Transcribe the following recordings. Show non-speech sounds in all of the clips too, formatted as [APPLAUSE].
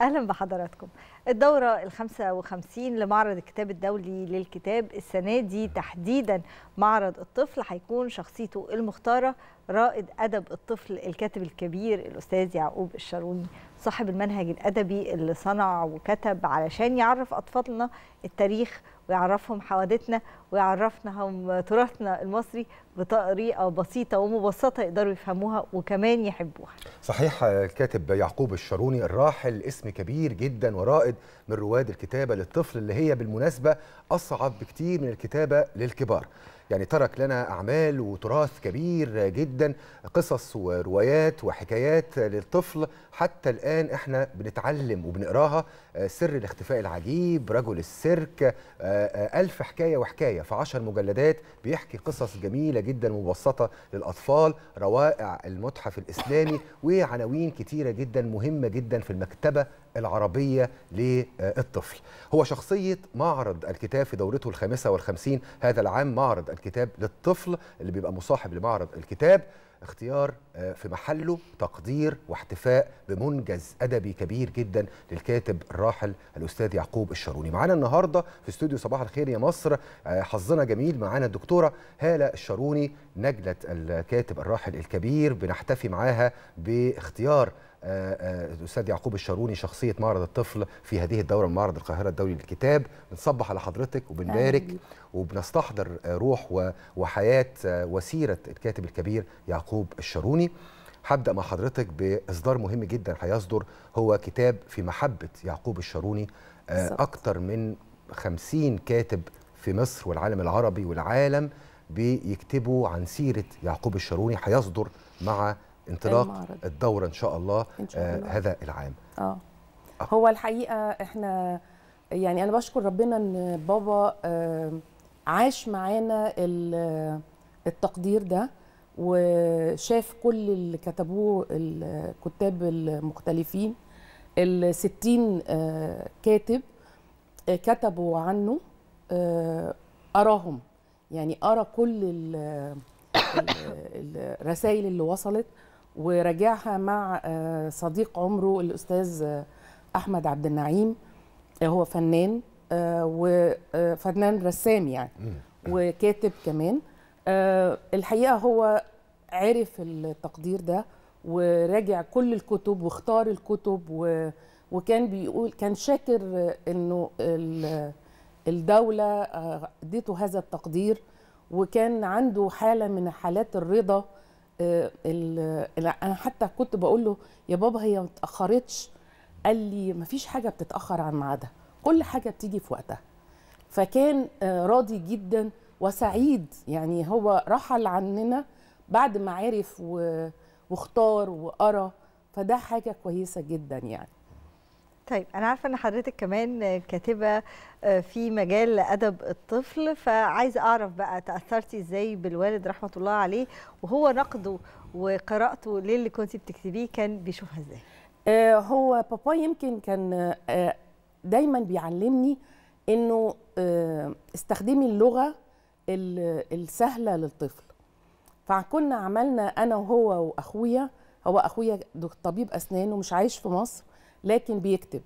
أهلا بحضراتكم الدورة ال 55 لمعرض الكتاب الدولي للكتاب السنة دي تحديدا معرض الطفل هيكون شخصيته المختارة رائد أدب الطفل الكاتب الكبير الأستاذ يعقوب الشاروني صاحب المنهج الأدبي اللي صنع وكتب علشان يعرف أطفالنا التاريخ ويعرفهم حوادثنا ويعرفنا تراثنا المصري بطريقه بسيطه ومبسطه يقدروا يفهموها وكمان يحبوها. صحيح الكاتب يعقوب الشاروني الراحل اسم كبير جدا ورائد من رواد الكتابه للطفل اللي هي بالمناسبه اصعب بكتير من الكتابه للكبار. يعني ترك لنا أعمال وتراث كبير جدا قصص وروايات وحكايات للطفل حتى الآن إحنا بنتعلم وبنقراها آه، سر الاختفاء العجيب رجل السيرك آه، آه، ألف حكاية وحكاية في عشر مجلدات بيحكي قصص جميلة جدا مبسطة للأطفال روائع المتحف الإسلامي وعناوين كتيرة جدا مهمة جدا في المكتبة العربية للطفل هو شخصية معرض الكتاب في دورته الخامسة والخمسين هذا العام معرض الكتاب للطفل اللي بيبقى مصاحب لمعرض الكتاب اختيار آه، في محله تقدير واحتفاء بمنجز ادبي كبير جدا للكاتب الراحل الاستاذ يعقوب الشاروني معانا النهارده في استوديو صباح الخير يا مصر آه، حظنا جميل معانا الدكتوره هاله الشاروني نجله الكاتب الراحل الكبير بنحتفي معاها باختيار الاستاذ آه، آه، يعقوب الشاروني شخصيه معرض الطفل في هذه الدوره من معرض القاهره الدولي للكتاب بنصبح على حضرتك وبنبارك وبنستحضر روح وحياه وسيره الكاتب الكبير يعقوب الشاروني هبدا مع حضرتك باصدار مهم جدا هيصدر هو كتاب في محبه يعقوب الشاروني آه، اكثر من 50 كاتب في مصر والعالم العربي والعالم بيكتبوا عن سيره يعقوب الشاروني هيصدر مع انطلاق المعرض. الدوره ان شاء الله, إن شاء آه، الله. آه هذا العام آه. آه. هو الحقيقه احنا يعني انا بشكر ربنا ان بابا آه عاش معانا التقدير ده وشاف كل اللي كتبوه الكتاب المختلفين الستين آه، كاتب آه، كتبوا عنه أراهم يعني أرى كل الرسائل اللي وصلت وراجعها مع آه، صديق عمره الاستاذ آه، احمد عبد النعيم آه، هو فنان وفنان رسام يعني وكاتب كمان الحقيقه هو عرف التقدير ده وراجع كل الكتب واختار الكتب و وكان بيقول كان شاكر انه الدوله اديته هذا التقدير وكان عنده حاله من حالات الرضا آه، انا حتى كنت بقول له يا بابا هي ما اتاخرتش قال لي ما فيش حاجه بتتاخر عن ميعادها كل حاجه بتيجي في وقتها فكان آه، راضي جدا وسعيد يعني هو رحل عننا بعد ما عرف واختار وقرا فده حاجه كويسه جدا يعني طيب انا عارفه ان حضرتك كمان كاتبه آه، في مجال ادب الطفل فعايزه اعرف بقى تاثرتي ازاي بالوالد رحمه الله عليه وهو نقده وقراءته للي كنت بتكتبيه كان بيشوفها ازاي آه، هو بابا يمكن كان آه، دايما بيعلمني انه استخدمي اللغه السهله للطفل فكنا عملنا انا وهو واخويا هو اخويا طبيب اسنان ومش عايش في مصر لكن بيكتب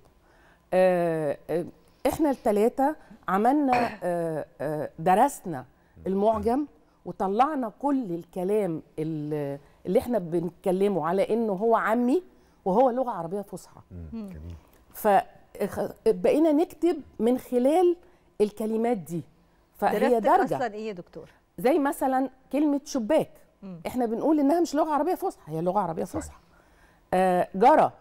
آه، آه، احنا الثلاثه عملنا آه، درسنا المعجم وطلعنا كل الكلام اللي احنا بنتكلمه على انه هو عامي وهو لغه عربيه فصحى فبقينا نكتب من خلال الكلمات دي فهي درجه اصلا ايه يا دكتور زي مثلا كلمه شباك احنا بنقول انها مش لغه عربيه فصحى هي لغه عربيه فصحى آه جرى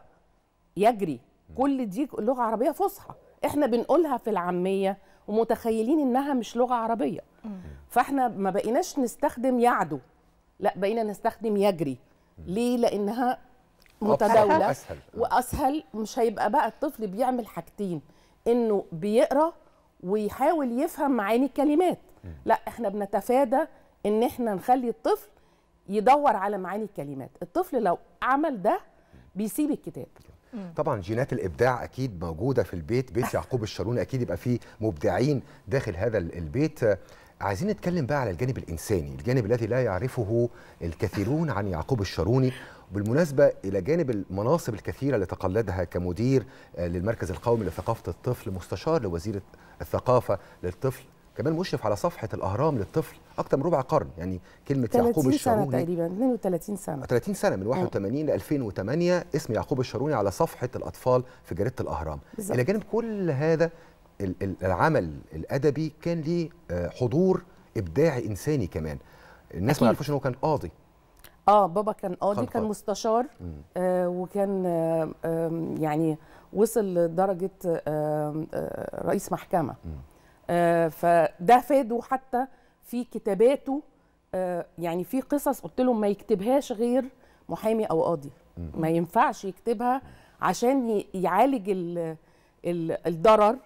يجري كل دي لغه عربيه فصحى احنا بنقولها في العاميه ومتخيلين انها مش لغه عربيه فاحنا ما بقيناش نستخدم يعدو لا بقينا نستخدم يجري ليه لانها متداوله أسهل. واسهل مش هيبقى بقى الطفل بيعمل حاجتين انه بيقرا ويحاول يفهم معاني الكلمات لا احنا بنتفادى ان احنا نخلي الطفل يدور على معاني الكلمات الطفل لو عمل ده بيسيب الكتاب طبعا جينات الابداع اكيد موجوده في البيت بيت [LAUGHS] يعقوب الشاروني اكيد يبقى فيه مبدعين داخل هذا البيت عايزين نتكلم بقى على الجانب الانساني الجانب الذي لا يعرفه الكثيرون عن يعقوب الشاروني بالمناسبة إلى جانب المناصب الكثيرة اللي تقلدها كمدير آه، للمركز القومي لثقافة الطفل مستشار لوزير الثقافة للطفل كمان مشرف على صفحه الاهرام للطفل اكتر من ربع قرن يعني كلمه يعقوب الشاروني 30 سنه تقريبا 32 سنه 30 سنه من 81 آه. ل 2008 اسم يعقوب الشاروني على صفحه الاطفال في جريده الاهرام بالزبط. الى جانب كل هذا العمل الادبي كان ليه آه، حضور ابداعي انساني كمان الناس ما يعرفوش ان هو كان قاضي اه بابا كان قاضي كان مستشار آه وكان آه يعني وصل لدرجه آه آه رئيس محكمه مم. آه، فده فاده حتى في كتاباته آه، يعني في قصص قلت لهم ما يكتبهاش غير محامي او قاضي ما ينفعش يكتبها عشان يعالج الضرر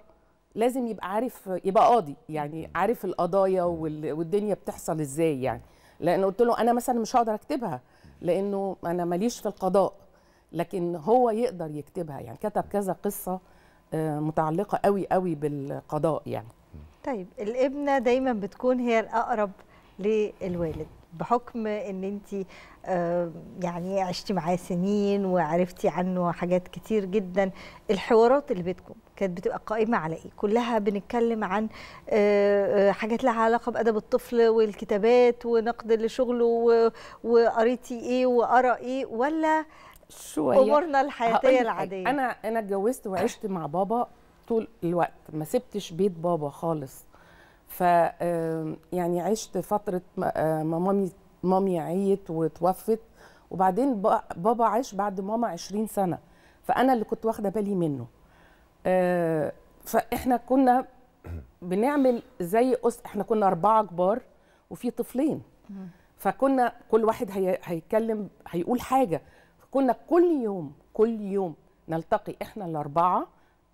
لازم يبقى عارف يبقى قاضي يعني عارف القضايا والدنيا بتحصل ازاي يعني لان قلت له انا مثلا مش هقدر اكتبها لانه انا ماليش في القضاء لكن هو يقدر يكتبها يعني كتب كذا قصه آه، متعلقه قوي قوي بالقضاء يعني طيب الابنه دايما بتكون هي الاقرب للوالد بحكم ان انت يعني عشتي معاه سنين وعرفتي عنه حاجات كتير جدا الحوارات اللي بيتكم كانت بتبقى قائمه على ايه كلها بنتكلم عن آه، آه، حاجات لها علاقه بادب الطفل والكتابات ونقد لشغله وقريتي ايه وقرا ايه ولا شويه امورنا الحياتيه العاديه انا انا اتجوزت وعشت مع بابا طول الوقت ما سبتش بيت بابا خالص ف يعني عشت فتره آه، ما مامي مامي عيت وتوفت وبعدين بابا عاش بعد ماما 20 سنه فانا اللي كنت واخده بالي منه آه، فاحنا كنا بنعمل زي أس... احنا كنا اربعه كبار وفي طفلين فكنا كل واحد هي... هيتكلم هيقول حاجه فكنا كل يوم كل يوم نلتقي احنا الاربعه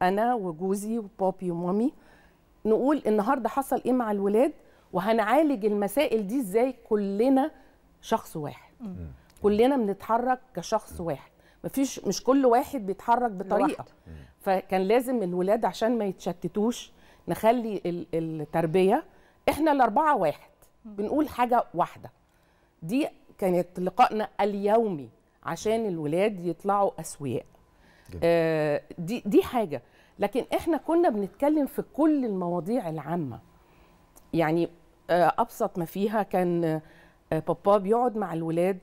انا وجوزي وبابي ومامي نقول النهارده حصل ايه مع الولاد وهنعالج المسائل دي ازاي كلنا شخص واحد كلنا بنتحرك كشخص واحد مفيش مش كل واحد بيتحرك بطريقه فكان لازم الولاد عشان ما يتشتتوش نخلي التربيه احنا الاربعه واحد بنقول حاجه واحده دي كانت لقائنا اليومي عشان الولاد يطلعوا اسوياء آه دي دي حاجه لكن احنا كنا بنتكلم في كل المواضيع العامه يعني آه، ابسط ما فيها كان آه، بابا بيقعد مع الولاد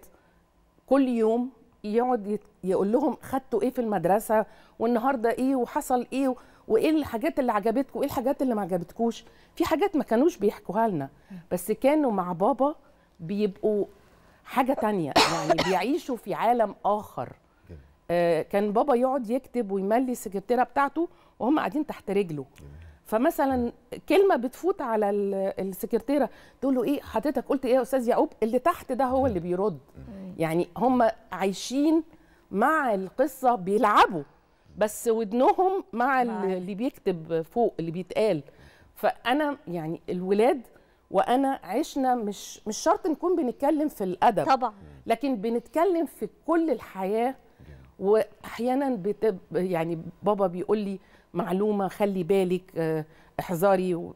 كل يوم يقعد يقول لهم خدتوا ايه في المدرسه والنهارده ايه وحصل ايه وايه الحاجات اللي عجبتكم وايه الحاجات اللي ما عجبتكوش في حاجات ما كانوش بيحكوها لنا بس كانوا مع بابا بيبقوا حاجه تانية يعني بيعيشوا في عالم اخر آه، كان بابا يقعد يكتب ويملي السكرتيره بتاعته وهم قاعدين تحت رجله فمثلا كلمه بتفوت على السكرتيره تقول له ايه حضرتك قلت ايه يا استاذ يعقوب اللي تحت ده هو اللي بيرد يعني هم عايشين مع القصه بيلعبوا بس ودنهم مع اللي بيكتب فوق اللي بيتقال فانا يعني الولاد وانا عشنا مش مش شرط نكون بنتكلم في الادب طبعا لكن بنتكلم في كل الحياه واحيانا بتب يعني بابا بيقول لي معلومه خلي بالك آه، احذري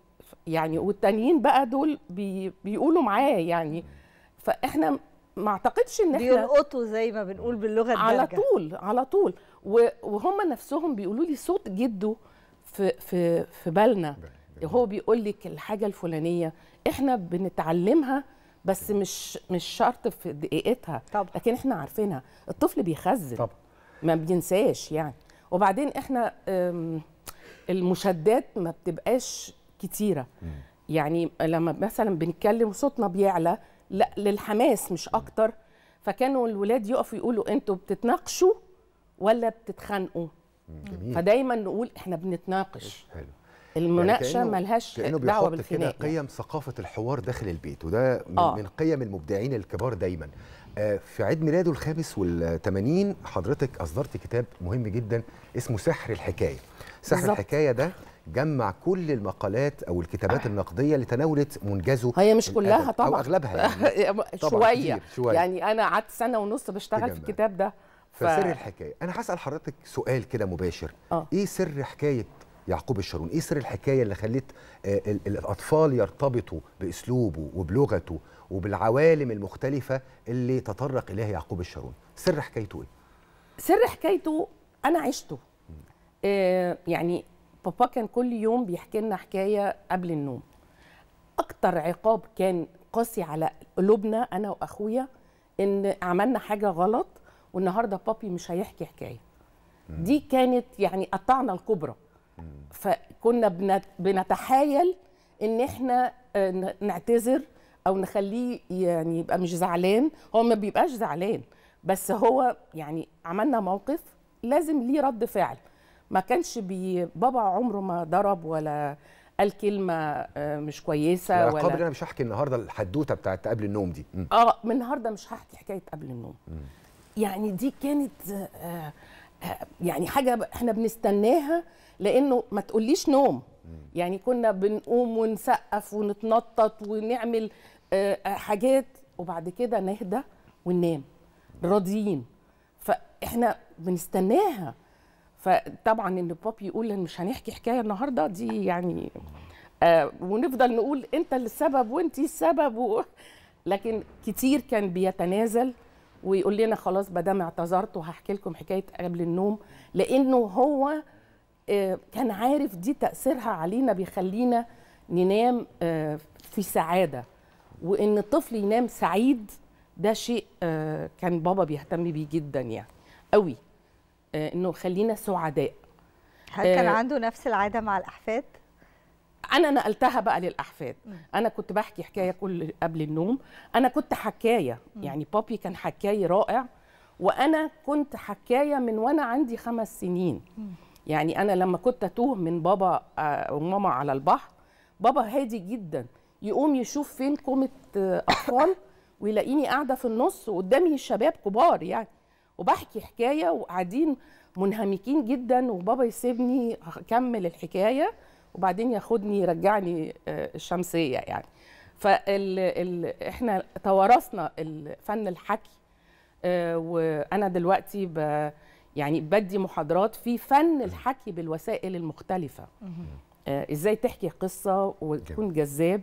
يعني والتانيين بقى دول بي بيقولوا معاه يعني فاحنا ما اعتقدش ان احنا بيلقطوا زي ما بنقول باللغه الدارجه على طول على طول وهم نفسهم بيقولوا لي صوت جده في في في بالنا هو بيقول لك الحاجه الفلانيه احنا بنتعلمها بس مش مش شرط في دقيقتها طبعا. لكن احنا عارفينها الطفل بيخزن طبعا. ما بينساش يعني وبعدين احنا المشادات ما بتبقاش كتيره يعني لما مثلا بنتكلم صوتنا بيعلى لا للحماس مش اكتر فكانوا الولاد يقفوا يقولوا انتوا بتتناقشوا ولا بتتخانقوا فدايما نقول احنا بنتناقش حلو. يعني المناقشه يعني ملهاش دعوه بيحط كده قيم ثقافه الحوار داخل البيت وده من, آه. من قيم المبدعين الكبار دايما آه في عيد ميلاده الخامس والثمانين حضرتك اصدرت كتاب مهم جدا اسمه سحر الحكايه سحر بالزبط. الحكايه ده جمع كل المقالات او الكتابات آه. النقديه اللي تناولت منجزه هي مش كلها طبعا او اغلبها يعني [LAUGHS] طبعًا شويه شوية. يعني انا قعدت سنه ونص بشتغل تجمع. في الكتاب ده ف... فسر الحكايه انا هسال حضرتك سؤال كده مباشر أه. ايه سر حكايه يعقوب الشارون ايه سر الحكايه اللي خلت آه، الاطفال يرتبطوا باسلوبه وبلغته وبالعوالم المختلفه اللي تطرق اليها يعقوب الشارون سر حكايته ايه سر حكايته انا عشته آه، يعني بابا كان كل يوم بيحكي لنا حكايه قبل النوم اكتر عقاب كان قاسي على قلوبنا انا واخويا ان عملنا حاجه غلط والنهارده بابي مش هيحكي حكايه دي كانت يعني قطعنا الكبرى فكنا بنتحايل ان احنا آه، نعتذر او نخليه يعني يبقى مش زعلان هو ما بيبقاش زعلان بس هو يعني عملنا موقف لازم ليه رد فعل ما كانش بي بابا عمره ما ضرب ولا قال كلمه آه، مش كويسه ولا قبل انا مش هحكي النهارده الحدوته بتاعت قبل النوم دي اه من النهارده مش هحكي حكايه قبل النوم م. يعني دي كانت آه، آه، يعني حاجه احنا بنستناها لانه ما تقوليش نوم يعني كنا بنقوم ونسقف ونتنطط ونعمل حاجات وبعد كده نهدى وننام راضيين فاحنا بنستناها فطبعا ان بابي يقول ان مش هنحكي حكايه النهارده دي يعني آه ونفضل نقول انت السبب وانت السبب و... لكن كتير كان بيتنازل ويقول لنا خلاص ما دام اعتذرت وهحكي لكم حكايه قبل النوم لانه هو آه كان عارف دي تاثيرها علينا بيخلينا ننام آه في سعاده وان الطفل ينام سعيد ده شيء آه، كان بابا بيهتم بيه جدا يعني قوي آه، انه خلينا سعداء هل كان آه، عنده نفس العاده مع الاحفاد انا نقلتها بقى للاحفاد انا كنت بحكي حكايه كل قبل النوم انا كنت حكايه يعني بابي كان حكايه رائع وانا كنت حكايه من وانا عندي خمس سنين يعني انا لما كنت اتوه من بابا آه، وماما على البحر بابا هادي جدا يقوم يشوف فين كومه اطفال ويلاقيني قاعده في النص وقدامي شباب كبار يعني وبحكي حكايه وقاعدين منهمكين جدا وبابا يسيبني اكمل الحكايه وبعدين ياخدني يرجعني آه، الشمسيه يعني فال ال... احنا توارثنا فن الحكي آه، وانا دلوقتي ب... يعني بدي محاضرات في فن الحكي بالوسائل المختلفه آه، ازاي تحكي قصه وتكون جذاب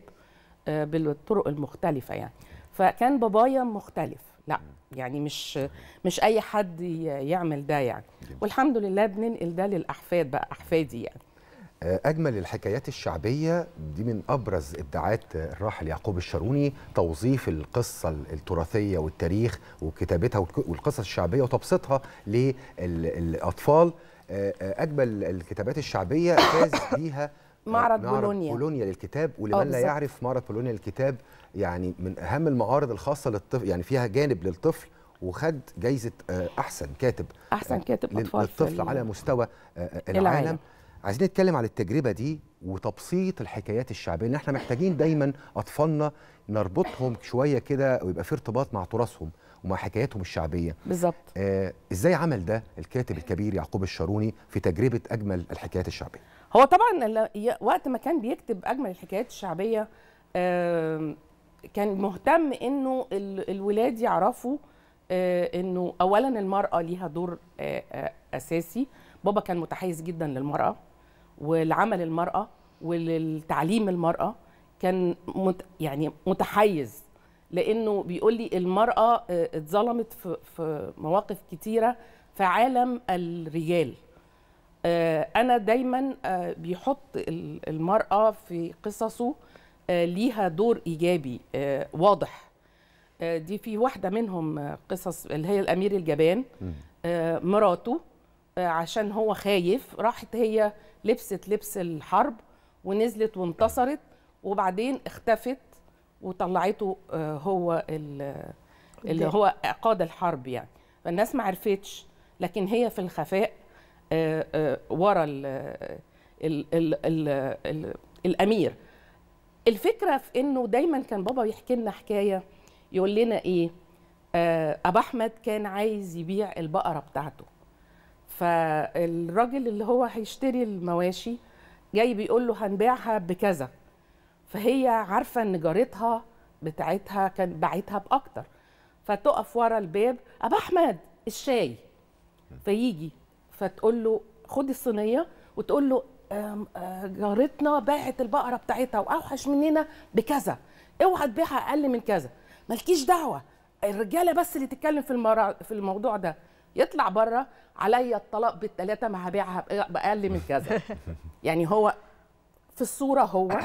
بالطرق المختلفه يعني فكان بابايا مختلف لا يعني مش مش اي حد يعمل ده يعني والحمد لله بننقل ده للاحفاد بقى احفادي يعني آه، أجمل الحكايات الشعبية دي من أبرز إبداعات الراحل يعقوب الشاروني توظيف القصة التراثية والتاريخ وكتابتها والقصص الشعبية وتبسيطها للأطفال آه، آه، أجمل الكتابات الشعبية فاز بيها معرض بولونيا بولونيا للكتاب ولمن لا يعرف معرض بولونيا للكتاب يعني من اهم المعارض الخاصه للطفل يعني فيها جانب للطفل وخد جايزه آه، احسن كاتب احسن آه، كاتب اطفال للطفل على مستوى آه، العالم, العالم. عايزين نتكلم على التجربه دي وتبسيط الحكايات الشعبيه ان احنا محتاجين دايما اطفالنا نربطهم شويه كده ويبقى في ارتباط مع تراثهم ومع حكاياتهم الشعبيه بالظبط آه ازاي عمل ده الكاتب الكبير يعقوب الشاروني في تجربه اجمل الحكايات الشعبيه هو طبعا وقت ما كان بيكتب اجمل الحكايات الشعبيه آه كان مهتم انه الولاد يعرفوا آه، انه اولا المراه ليها دور آه، آه، اساسي بابا كان متحيز جدا للمراه ولعمل المراه وللتعليم المراه كان مت يعني متحيز لانه بيقول لي المراه اتظلمت في, في مواقف كتيره في عالم الرجال انا دايما بيحط المراه في قصصه آه، ليها دور ايجابي آه، واضح آه، دي في واحده منهم قصص اللي هي الامير الجبان مراته عشان هو خايف راحت هي لبست لبس الحرب ونزلت وانتصرت وبعدين اختفت وطلعته هو اللي هو قاد الحرب يعني فالناس ما عرفتش لكن هي في الخفاء ورا ال الامير الفكره في انه دايما كان بابا بيحكي لنا حكايه يقول لنا ايه أبا آه، ابو احمد كان عايز يبيع البقره بتاعته فالراجل اللي هو هيشتري المواشي جاي بيقول له هنبيعها بكذا فهي عارفه ان جارتها بتاعتها كان باعتها باكتر فتقف ورا الباب ابو احمد الشاي فيجي فتقول له خد الصينيه وتقول له آه، جارتنا باعت البقره بتاعتها واوحش مننا بكذا اوعى تبيعها اقل من كذا مالكيش دعوه الرجاله بس اللي تتكلم في المرا... في الموضوع ده يطلع بره عليا الطلاق بالثلاثه ما هبيعها باقل من كذا [LAUGHS] يعني هو في الصوره هو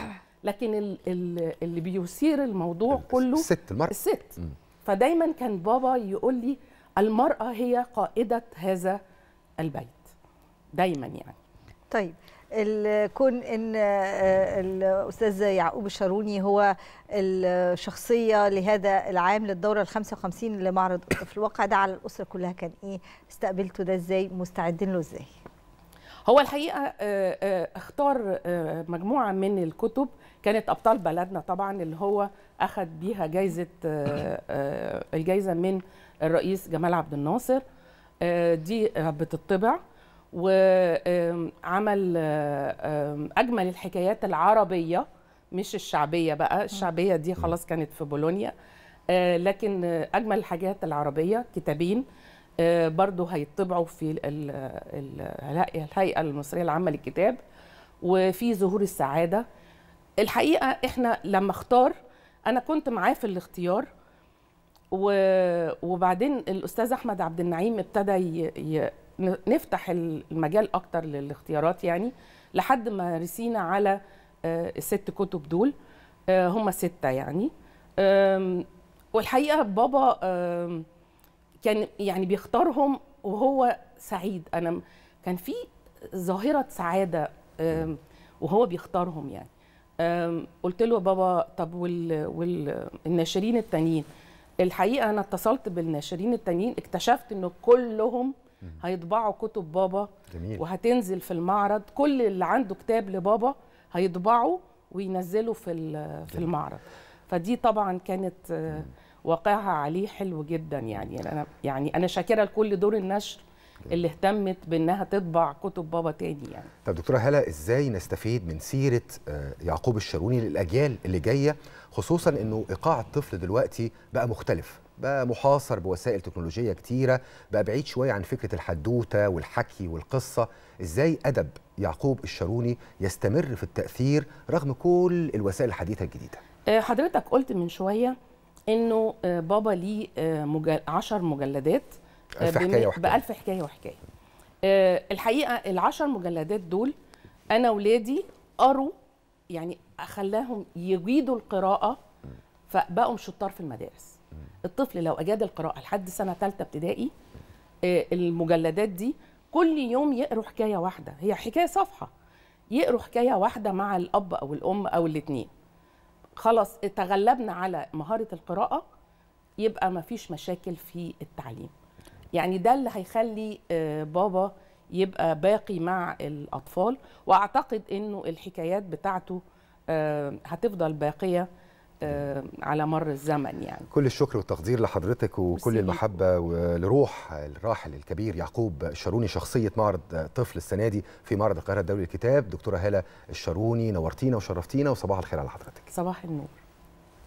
لكن اللي بيثير الموضوع كله الست المرأة الست فدايما كان بابا يقول لي المرأة هي قائدة هذا البيت دايما يعني طيب كون ان آه، الاستاذ يعقوب الشاروني هو الشخصيه لهذا العام للدوره ال 55 لمعرض في الواقع ده على الاسره كلها كان ايه استقبلتوا ده ازاي مستعدين له ازاي هو الحقيقه آه، آه، اختار مجموعه من الكتب كانت ابطال بلدنا طبعا اللي هو اخذ بيها جائزه الجائزه من الرئيس جمال عبد الناصر دي بتطبع وعمل اجمل الحكايات العربيه مش الشعبيه بقى الشعبيه دي خلاص كانت في بولونيا آه، لكن اجمل الحاجات العربيه كتابين آه، برضو هيطبعوا في الهيئه المصريه العامه للكتاب وفي ظهور السعاده الحقيقه احنا لما اختار انا كنت معاه في الاختيار وبعدين الاستاذ احمد عبد النعيم ابتدى نفتح المجال اكتر للاختيارات يعني لحد ما رسينا على آه، الست كتب دول آه، هم ستة يعني والحقيقة بابا كان يعني بيختارهم وهو سعيد أنا كان في ظاهرة سعادة وهو بيختارهم يعني قلت له بابا طب والناشرين التانيين الحقيقة أنا اتصلت بالناشرين التانيين اكتشفت أنه كلهم هيطبعوا كتب بابا جميل. وهتنزل في المعرض كل اللي عنده كتاب لبابا هيطبعه وينزله في في المعرض فدي طبعا كانت آه، واقعها عليه حلو جدا يعني. يعني انا يعني انا شاكره لكل دور النشر اللي اهتمت بانها تطبع كتب بابا تاني يعني طب دكتوره هلا ازاي نستفيد من سيره آه، يعقوب الشاروني للاجيال اللي جايه خصوصا انه ايقاع الطفل دلوقتي بقى مختلف بقى محاصر بوسائل تكنولوجيه كتيره بقى بعيد شويه عن فكره الحدوته والحكي والقصه ازاي ادب يعقوب الشاروني يستمر في التاثير رغم كل الوسائل الحديثه الجديده آه، حضرتك قلت من شويه انه آه، بابا ليه آه، مجل... عشر مجلدات ألف حكاية وحكاية. بألف حكاية وحكاية الحقيقة العشر مجلدات دول أنا ولادي قروا يعني خلاهم يجيدوا القراءة فبقوا شطار في المدارس الطفل لو اجاد القراءه لحد سنه ثالثه ابتدائي آه، المجلدات دي كل يوم يقروا حكايه واحده هي حكايه صفحه يقروا حكايه واحده مع الاب او الام او الاثنين خلاص تغلبنا على مهاره القراءه يبقى ما فيش مشاكل في التعليم يعني ده اللي هيخلي آه، بابا يبقى باقي مع الاطفال واعتقد انه الحكايات بتاعته آه، هتفضل باقيه آه، على مر الزمن يعني كل الشكر والتقدير لحضرتك وكل المحبة ولروح الراحل الكبير يعقوب الشاروني شخصية معرض طفل السنة دي في معرض القاهرة الدولي للكتاب دكتورة هالة الشاروني نورتينا وشرفتينا وصباح الخير على حضرتك صباح النور